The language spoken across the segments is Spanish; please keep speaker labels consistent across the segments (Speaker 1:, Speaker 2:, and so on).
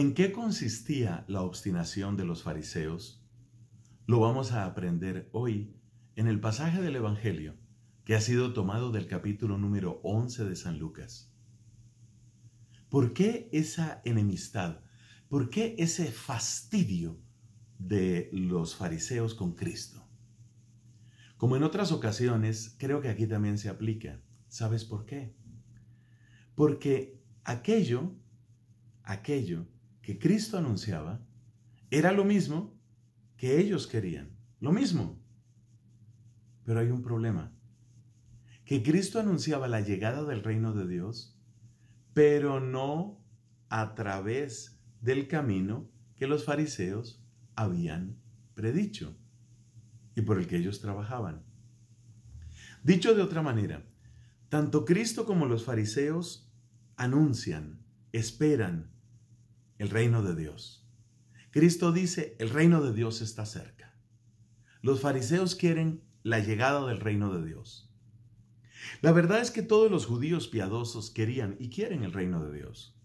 Speaker 1: ¿En qué consistía la obstinación de los fariseos? Lo vamos a aprender hoy en el pasaje del Evangelio que ha sido tomado del capítulo número 11 de San Lucas. ¿Por qué esa enemistad? ¿Por qué ese fastidio de los fariseos con Cristo? Como en otras ocasiones, creo que aquí también se aplica. ¿Sabes por qué? Porque aquello, aquello que Cristo anunciaba era lo mismo que ellos querían, lo mismo. Pero hay un problema, que Cristo anunciaba la llegada del reino de Dios, pero no a través del camino que los fariseos habían predicho y por el que ellos trabajaban. Dicho de otra manera, tanto Cristo como los fariseos anuncian, esperan, el reino de Dios. Cristo dice, el reino de Dios está cerca. Los fariseos quieren la llegada del reino de Dios. La verdad es que todos los judíos piadosos querían y quieren el reino de Dios.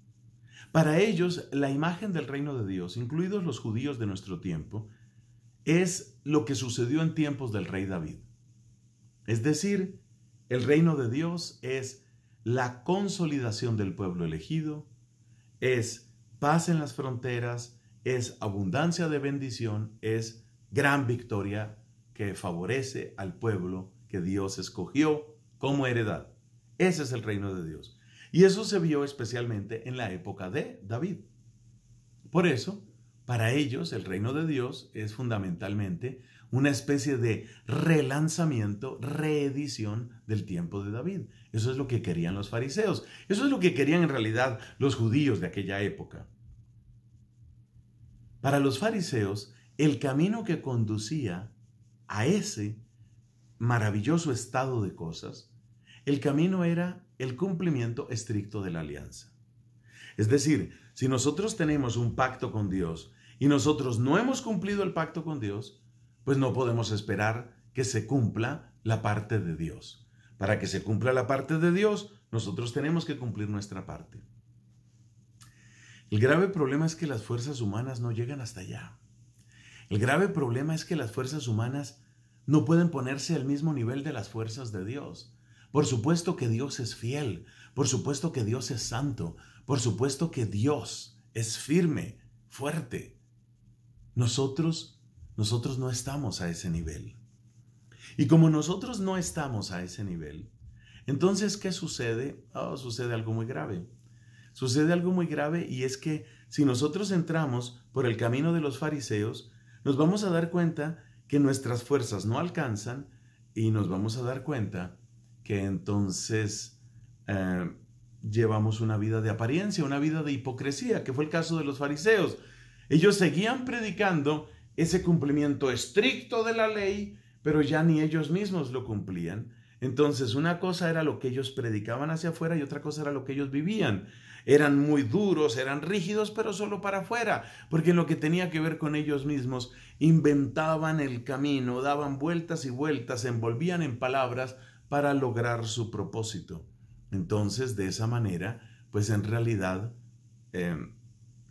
Speaker 1: Para ellos, la imagen del reino de Dios, incluidos los judíos de nuestro tiempo, es lo que sucedió en tiempos del rey David. Es decir, el reino de Dios es la consolidación del pueblo elegido, es paz en las fronteras, es abundancia de bendición, es gran victoria que favorece al pueblo que Dios escogió como heredad. Ese es el reino de Dios. Y eso se vio especialmente en la época de David. Por eso, para ellos el reino de Dios es fundamentalmente una especie de relanzamiento, reedición del tiempo de David. Eso es lo que querían los fariseos. Eso es lo que querían en realidad los judíos de aquella época. Para los fariseos, el camino que conducía a ese maravilloso estado de cosas, el camino era el cumplimiento estricto de la alianza. Es decir, si nosotros tenemos un pacto con Dios y nosotros no hemos cumplido el pacto con Dios, pues no podemos esperar que se cumpla la parte de Dios. Para que se cumpla la parte de Dios, nosotros tenemos que cumplir nuestra parte. El grave problema es que las fuerzas humanas no llegan hasta allá. El grave problema es que las fuerzas humanas no pueden ponerse al mismo nivel de las fuerzas de Dios. Por supuesto que Dios es fiel, por supuesto que Dios es santo, por supuesto que Dios es firme, fuerte, nosotros, nosotros no estamos a ese nivel. Y como nosotros no estamos a ese nivel, entonces, ¿qué sucede? Oh, sucede algo muy grave. Sucede algo muy grave y es que si nosotros entramos por el camino de los fariseos, nos vamos a dar cuenta que nuestras fuerzas no alcanzan y nos vamos a dar cuenta que entonces eh, llevamos una vida de apariencia, una vida de hipocresía, que fue el caso de los fariseos. Ellos seguían predicando ese cumplimiento estricto de la ley, pero ya ni ellos mismos lo cumplían. Entonces, una cosa era lo que ellos predicaban hacia afuera y otra cosa era lo que ellos vivían. Eran muy duros, eran rígidos, pero solo para afuera, porque en lo que tenía que ver con ellos mismos, inventaban el camino, daban vueltas y vueltas, se envolvían en palabras para lograr su propósito. Entonces, de esa manera, pues en realidad eh,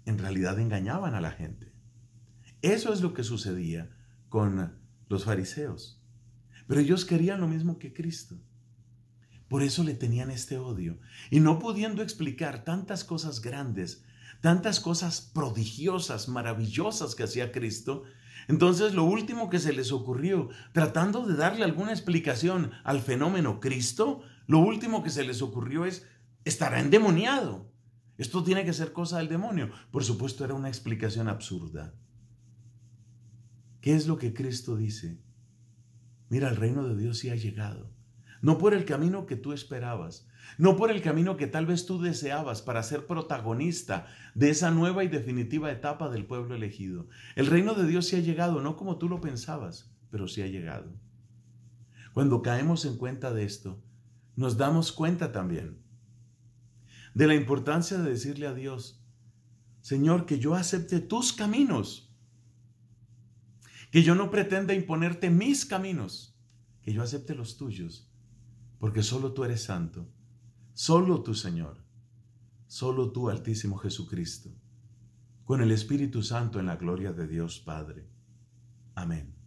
Speaker 1: en realidad engañaban a la gente. Eso es lo que sucedía con los fariseos. Pero ellos querían lo mismo que Cristo. Por eso le tenían este odio. Y no pudiendo explicar tantas cosas grandes, tantas cosas prodigiosas, maravillosas que hacía Cristo, entonces lo último que se les ocurrió, tratando de darle alguna explicación al fenómeno Cristo, lo último que se les ocurrió es, estará endemoniado. Esto tiene que ser cosa del demonio. Por supuesto, era una explicación absurda. ¿Qué es lo que Cristo dice? Mira, el reino de Dios sí ha llegado. No por el camino que tú esperabas, no por el camino que tal vez tú deseabas para ser protagonista de esa nueva y definitiva etapa del pueblo elegido. El reino de Dios sí ha llegado, no como tú lo pensabas, pero sí ha llegado. Cuando caemos en cuenta de esto, nos damos cuenta también de la importancia de decirle a Dios, Señor, que yo acepte tus caminos, que yo no pretenda imponerte mis caminos, que yo acepte los tuyos, porque solo tú eres santo, solo tú, Señor, solo tú, Altísimo Jesucristo, con el Espíritu Santo en la gloria de Dios Padre. Amén.